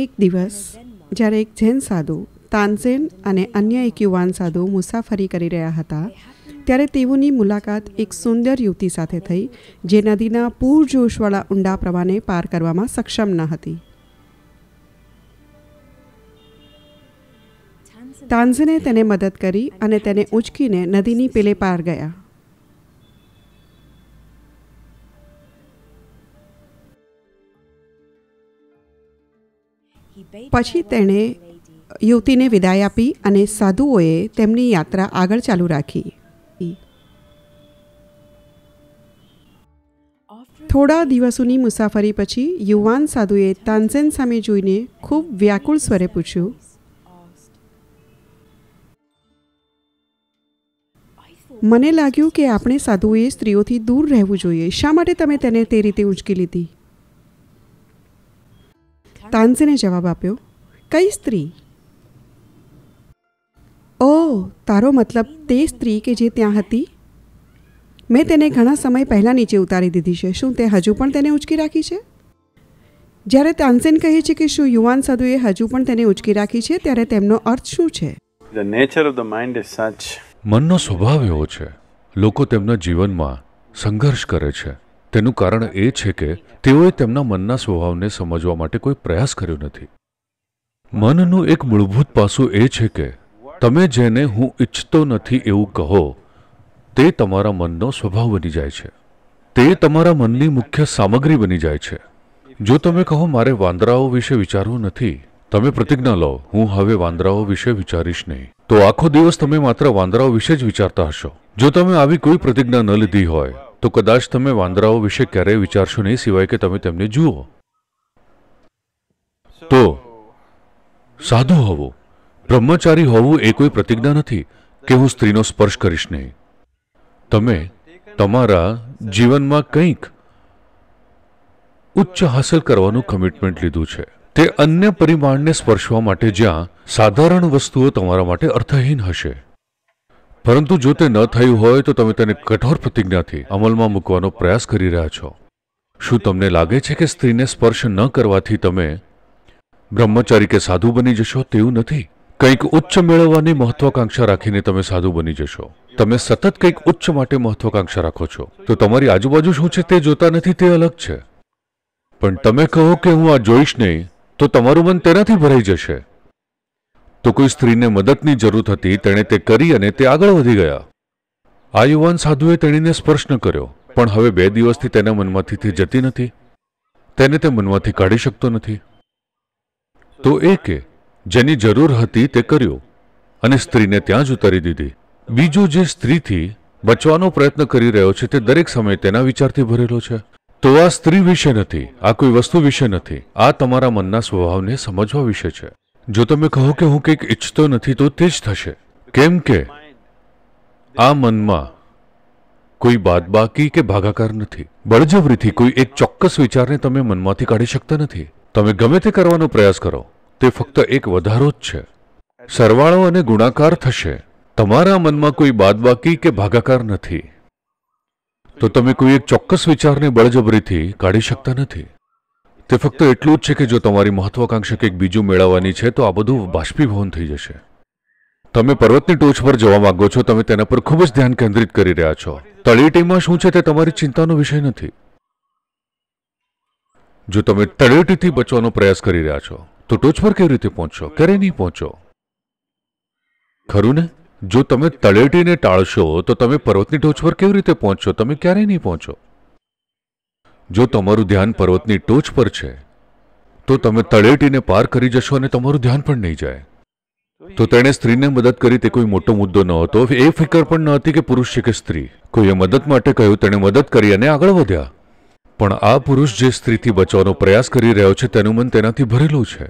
એક દિવસ જ્યારે એક જૈન સાધુ તાનસેન અને અન્ય એક યુવાન સાધુ મુસાફરી કરી રહ્યા હતા ત્યારે તેઓની મુલાકાત એક સુંદર યુવતી સાથે થઈ જે નદીના પૂરજોશવાળા ઊંડા પ્રવાહને પાર કરવામાં સક્ષમ ન હતી તાનસેને તેને મદદ કરી અને તેને ઉંચકીને નદીની પેલે પાર ગયા પછી તેણે યુવતીને વિદાય આપી અને સાધુઓએ તેમની યાત્રા આગળ ચાલુ રાખી થોડા દિવસોની મુસાફરી પછી યુવાન સાધુએ તાનઝેન સામે જોઈને ખૂબ વ્યાકુળ સ્વરે પૂછ્યું મને લાગ્યું કે આપણે સાધુએ સ્ત્રીઓથી દૂર રહેવું જોઈએ શા માટે તમે તેને તે રીતે ઉંચકી લીધી તાનસેને જવાબ આપ્યો કઈ સ્ત્રી ઓ તારો મતલબ તે સ્ત્રી કે જે ત્યાં હતી મેં તેને ઘણા સમય પહેલાં નીચે ઉતારી દીધી છે શું તે હજુ પણ તેને ઉચકી રાખી છે જ્યારે તાનસેન કહે છે કે શું યુવાન સાધુએ હજુ પણ તેને ઉચકી રાખી છે ત્યારે તેમનો અર્થ શું છે nature of the mind is મનનો સ્વભાવ એવો છે લોકો તેમના જીવનમાં સંઘર્ષ કરે છે તેનું કારણ એ છે કે તેઓએ તેમના મનના સ્વભાવને સમજવા માટે કોઈ પ્રયાસ કર્યો નથી મનનું એક મૂળભૂત પાસું એ છે કે તમે જેને હું ઈચ્છતો નથી એવું કહો તે તમારા મનનો સ્વભાવ બની જાય છે તે તમારા મનની મુખ્ય સામગ્રી બની જાય છે જો તમે કહો મારે વાંદરાઓ વિશે વિચારવું નથી તમે પ્રતિજ્ઞા લો હું હવે વાંદરાઓ વિશે વિચારીશ નહીં તો આખો દિવસ તમે માત્ર વાંદરાઓ વિશે જ વિચારતા હશો જો તમે આવી કોઈ પ્રતિજ્ઞા ન લીધી હોય તો કદાચ તમે વાંદરાઓ વિશે ક્યારેય વિચારશો નહીં સિવાય કે તમે તેમને જુઓ તો સાધુ હોવો બ્રહ્મચારી હોવું એ કોઈ પ્રતિજ્ઞા નથી કે હું સ્ત્રીનો સ્પર્શ કરીશ નહીં તમે તમારા જીવનમાં કંઈક ઉચ્ચ હાંસલ કરવાનું કમિટમેન્ટ લીધું છે તે અન્ય પરિમાણને સ્પર્શવા માટે જ્યાં સાધારણ વસ્તુઓ તમારા માટે અર્થહીન હશે પરંતુ જો તે ન થયું હોય તો તમે તેને કઠોર પ્રતિજ્ઞાથી અમલમાં મૂકવાનો પ્રયાસ કરી રહ્યા છો શું તમને લાગે છે કે સ્ત્રીને સ્પર્શ ન કરવાથી તમે બ્રહ્મચારી કે સાધુ બની જશો તેવું નથી કંઈક ઉચ્ચ મેળવવાની મહત્વાકાંક્ષા રાખીને તમે સાધુ બની જશો તમે સતત કંઈક ઉચ્ચ માટે મહત્વાકાંક્ષા રાખો છો તો તમારી આજુબાજુ શું છે તે જોતા નથી તે અલગ છે પણ તમે કહો કે હું આ જોઈશ નહીં તો તમારું મન તેનાથી ભરાઈ જશે તો કોઈ સ્ત્રીને મદદની જરૂર હતી તેણે તે કરી અને તે આગળ વધી ગયા આ યુવાન સાધુએ તેણીને સ્પર્શ ન કર્યો પણ હવે બે દિવસથી તેના મનમાંથી જતી નથી તેને તે મનમાંથી કાઢી શકતો નથી તો એ કે જેની જરૂર હતી તે કર્યું અને સ્ત્રીને ત્યાં જ ઉતારી દીધી બીજો જે સ્ત્રીથી બચવાનો પ્રયત્ન કરી રહ્યો છે તે દરેક સમયે તેના વિચારથી ભરેલો છે તો આ સ્ત્રી વિશે નથી આ કોઈ વસ્તુ વિશે નથી આ તમારા મનના સ્વભાવને સમજવા વિશે છે જો તમે કહો કે હું કંઈક ઈચ્છતો નથી તો તે જ થશે કેમ કે આ મનમાં કોઈ બાદ બાકી કે ભાગાકાર નથી બળજબરીથી કોઈ એક ચોક્કસ વિચારને તમે મનમાંથી કાઢી શકતા નથી તમે ગમે તે કરવાનો પ્રયાસ કરો તે ફક્ત એક વધારો જ છે સરવાળો અને ગુણાકાર થશે તમારા મનમાં કોઈ બાદ બાકી કે ભાગાકાર નથી તો તમે કોઈ એક ચોક્કસ વિચારને બળજબરીથી કાઢી શકતા નથી તે ફક્ત એટલું જ છે કે જો તમારી મહત્વાકાંક્ષા કંઈક બીજું મેળવવાની છે તો આ બધું બાષ્પીભવન થઈ જશે તમે પર્વતની ટોચ પર જવા માંગો છો તમે તેના પર ખૂબ જ ધ્યાન કેન્દ્રિત કરી રહ્યા છો તળેટીમાં શું છે તે તમારી ચિંતાનો વિષય નથી જો તમે તળેટીથી બચવાનો પ્રયાસ કરી રહ્યા છો તો ટોચ પર કેવી રીતે પહોંચશો ક્યારે નહીં પહોંચો ખરું ને જો તમે તળેટીને ટાળશો તો તમે પર્વતની ટોચ પર કેવી રીતે પહોંચશો તમે ક્યારેય નહીં પહોંચો જો તમારું ધ્યાન પર્વતની ટોચ પર છે તો તમે તળેટીને પાર કરી જશો અને તમારું ધ્યાન પણ નહીં જાય તો તેણે સ્ત્રીને મદદ કરી તે કોઈ મોટો મુદ્દો ન હતો એ ફિકર પણ ન હતી કે પુરુષ છે કે સ્ત્રી કોઈએ મદદ માટે કહ્યું તેણે મદદ કરી અને આગળ વધ્યા પણ આ પુરુષ જે સ્ત્રીથી બચવાનો પ્રયાસ કરી રહ્યો છે તેનું મન તેનાથી ભરેલું છે